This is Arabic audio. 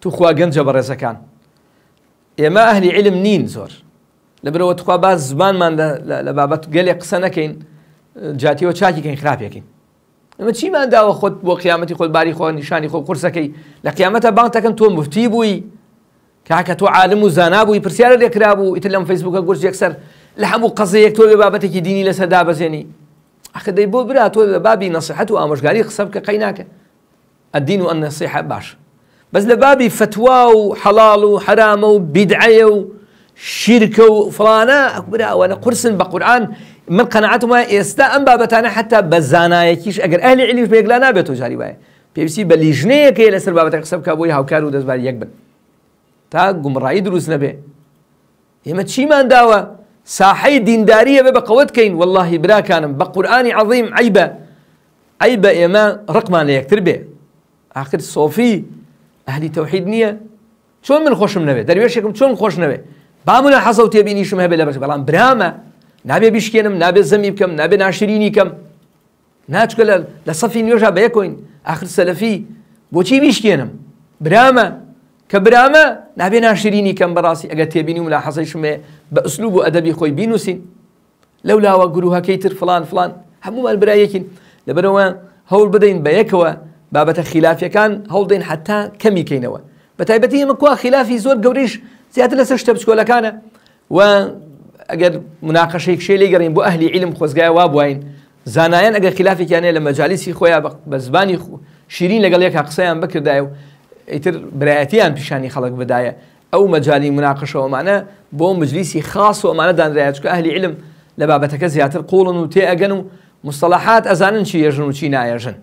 توخوا گەنجە بە ڕێزەکان ما ئەهلی علم نین زۆر لەبرەوە تخوا باز زبان من زبانمان لە بابەت گەلێک قسە نەکەین خراب چاکیکەین اما چی من داوە خود بۆ قیامەتی خود باری خۆ نیشانی خۆ قرسەکەی لە بان تکن تو مفتی بووی کاکە تو عالم و زانابووی پرسیارە لێکرا بوو ئیتر لەم فیسبوکە یکسر یەکسەر لە هەموو یک تو بابت بابەتێکی دینی لەسەر دابەزێنی دی بو برا تو بابی نەسیحەت و ئامۆژگاری قسە بکە قەی ناکە ئەدین و ئەن نەسیحە باش بس لبابي فتوى وحلال وحرام حەڵاڵ وشرك حرامە أكبر بیدعە و شیرکە و فلانە ئەکبراوەە قرسن بە قورآن من قەنعات وایە ئێستا ئەم بابەتانە حتا بە زانایەکیش ئەگەر ئەلی علیش بێگلا نابێت تۆ جاری وایە پێویستی بە لیژنەیەکەی لەسەر بابەتە قسە بکە بۆی بن تا گومڕایی دروست نەبێ ئێمە چیمان داوە ساحەی دینداریە بێ بە قەوت کەین واللهی براکانم بە قورآانی عظیم عیبە عیبە ئێمە ڕقمان لە یەکتر آخر صوفي اهلی توحید نیه چون من خۆشم نەوێت دەروێشێکم چۆن خۆش نەوێت بامونە حەزە و تێبینیشم هەبێت لە بەش بەڵام برامە نابێ بیشکێنم نابێت زەمی نبی نابێ ناشرینی کەم ناچکە لە لە سەفی نوێژە بەیەکۆین ئاخر سەلەفی بۆچی بیشکێنم برامە کە برامە نابێ ناشرینی کەم بەڕاستی ئەگە تێبینی و لا حەزەیشمێ بە ئەسلوب و ئەدەبی خۆی بینوسین لولا و گروهەکەی تر فلان فلان هەمومان برایەکین لەبەرەوە هەوڵ بدەین بە یەکەوە بابت خلاف يكان حتا کەمی حتى بە تایبەتی ئمە کوا خلافي زۆر گەوریش زیاتر لەسەر شتە بچکۆلەکانە و ئەگەر مناقشة شيء لي گەڕین بو أهلي علم خۆزگایە وا بواین زانایان ئەگەر خلافێکیانەیە لە لما خۆیان خويا بزباني شیرین لەگەڵ یەکە قسەیان بکردایە و ئیتر برایەتیان پیشانی خەڵک بدایە ئەو مەجای مناقشەوەمانە بۆ مجلیسی خاص ومعنى ئەمانە دانرایەتکە ئەهلی علم لە بابەتەکە زیاتر قوڵن و تێ ئەگەن و مستەلاحات ئەزانن چی